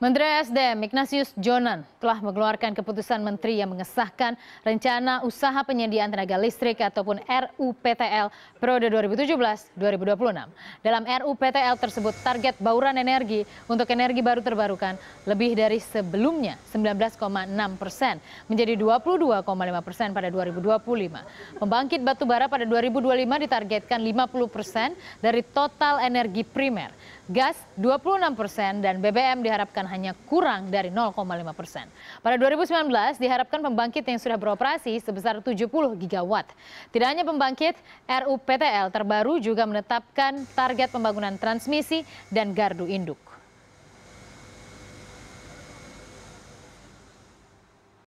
Menteri SDM Ignatius Jonan telah mengeluarkan keputusan menteri yang mengesahkan rencana usaha penyediaan tenaga listrik ataupun RUPTL periode 2017-2026. Dalam RUPTL tersebut target bauran energi untuk energi baru terbarukan lebih dari sebelumnya 19,6 persen menjadi 22,5 persen pada 2025. Pembangkit batu bara pada 2025 ditargetkan 50 persen dari total energi primer gas 26 persen, dan BBM diharapkan hanya kurang dari 0,5 persen. Pada 2019 diharapkan pembangkit yang sudah beroperasi sebesar 70 gigawatt. Tidak hanya pembangkit, RUPTL terbaru juga menetapkan target pembangunan transmisi dan gardu induk.